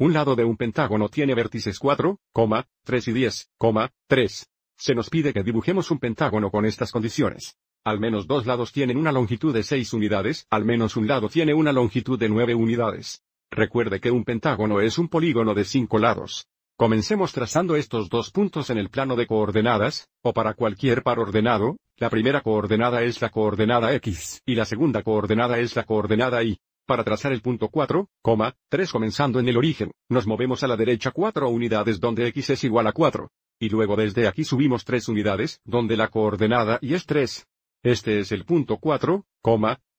Un lado de un pentágono tiene vértices 4, 3 y 10, 3. Se nos pide que dibujemos un pentágono con estas condiciones. Al menos dos lados tienen una longitud de 6 unidades, al menos un lado tiene una longitud de 9 unidades. Recuerde que un pentágono es un polígono de 5 lados. Comencemos trazando estos dos puntos en el plano de coordenadas, o para cualquier par ordenado, la primera coordenada es la coordenada x, y la segunda coordenada es la coordenada y. Para trazar el punto 4, 3 comenzando en el origen, nos movemos a la derecha 4 unidades donde x es igual a 4. Y luego desde aquí subimos 3 unidades, donde la coordenada y es 3. Este es el punto 4,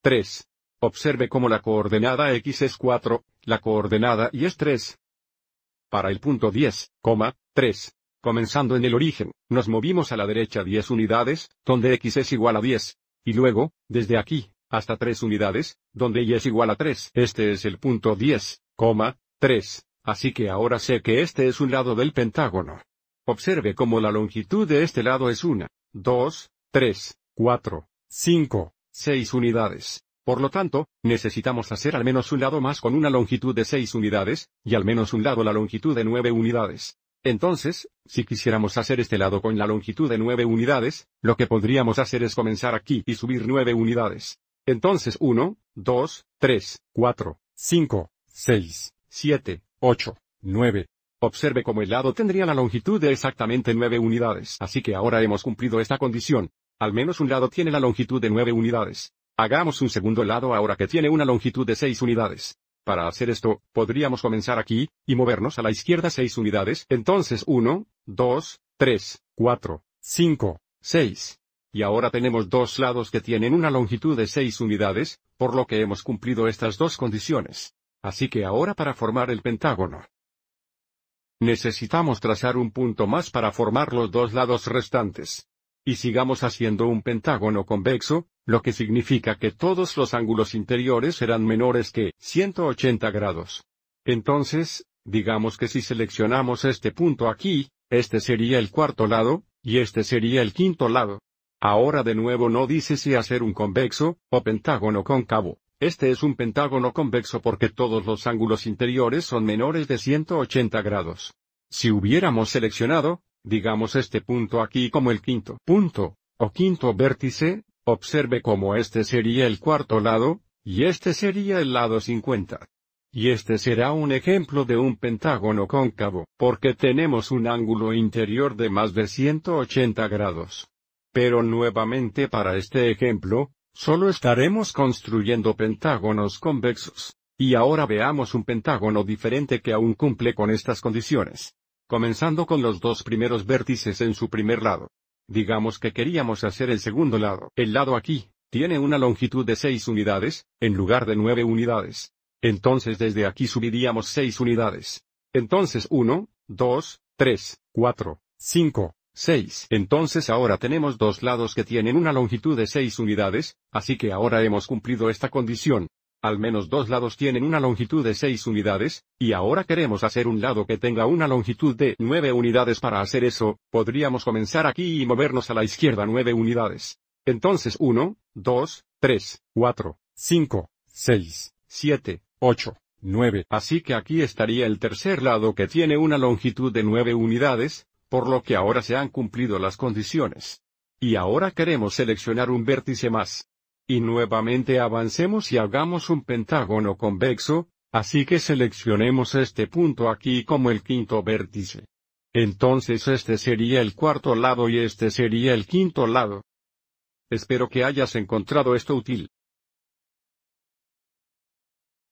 3. Observe cómo la coordenada x es 4, la coordenada y es 3. Para el punto 10, 3. Comenzando en el origen, nos movimos a la derecha 10 unidades, donde x es igual a 10. Y luego, desde aquí, hasta 3 unidades, donde y es igual a 3. Este es el punto 10, 3. Así que ahora sé que este es un lado del pentágono. Observe cómo la longitud de este lado es 1, 2, 3, 4, 5, 6 unidades. Por lo tanto, necesitamos hacer al menos un lado más con una longitud de 6 unidades, y al menos un lado la longitud de 9 unidades. Entonces, si quisiéramos hacer este lado con la longitud de 9 unidades, lo que podríamos hacer es comenzar aquí y subir 9 unidades. Entonces 1, 2, 3, 4, 5, 6, 7, 8, 9. Observe cómo el lado tendría la longitud de exactamente 9 unidades, así que ahora hemos cumplido esta condición. Al menos un lado tiene la longitud de 9 unidades. Hagamos un segundo lado ahora que tiene una longitud de 6 unidades. Para hacer esto, podríamos comenzar aquí, y movernos a la izquierda 6 unidades, entonces 1, 2, 3, 4, 5, 6, y ahora tenemos dos lados que tienen una longitud de 6 unidades, por lo que hemos cumplido estas dos condiciones. Así que ahora para formar el pentágono. Necesitamos trazar un punto más para formar los dos lados restantes. Y sigamos haciendo un pentágono convexo, lo que significa que todos los ángulos interiores serán menores que 180 grados. Entonces, digamos que si seleccionamos este punto aquí, este sería el cuarto lado, y este sería el quinto lado. Ahora de nuevo no dice si hacer un convexo, o pentágono cóncavo. Este es un pentágono convexo porque todos los ángulos interiores son menores de 180 grados. Si hubiéramos seleccionado, digamos este punto aquí como el quinto punto, o quinto vértice, observe cómo este sería el cuarto lado, y este sería el lado 50. Y este será un ejemplo de un pentágono cóncavo, porque tenemos un ángulo interior de más de 180 grados. Pero nuevamente para este ejemplo, solo estaremos construyendo pentágonos convexos. Y ahora veamos un pentágono diferente que aún cumple con estas condiciones. Comenzando con los dos primeros vértices en su primer lado. Digamos que queríamos hacer el segundo lado. El lado aquí, tiene una longitud de seis unidades, en lugar de nueve unidades. Entonces desde aquí subiríamos seis unidades. Entonces uno, dos, tres, cuatro, cinco. 6. Entonces ahora tenemos dos lados que tienen una longitud de 6 unidades, así que ahora hemos cumplido esta condición. Al menos dos lados tienen una longitud de 6 unidades, y ahora queremos hacer un lado que tenga una longitud de 9 unidades para hacer eso, podríamos comenzar aquí y movernos a la izquierda 9 unidades. Entonces 1, 2, 3, 4, 5, 6, 7, 8, 9. Así que aquí estaría el tercer lado que tiene una longitud de 9 unidades, por lo que ahora se han cumplido las condiciones. Y ahora queremos seleccionar un vértice más. Y nuevamente avancemos y hagamos un pentágono convexo, así que seleccionemos este punto aquí como el quinto vértice. Entonces este sería el cuarto lado y este sería el quinto lado. Espero que hayas encontrado esto útil.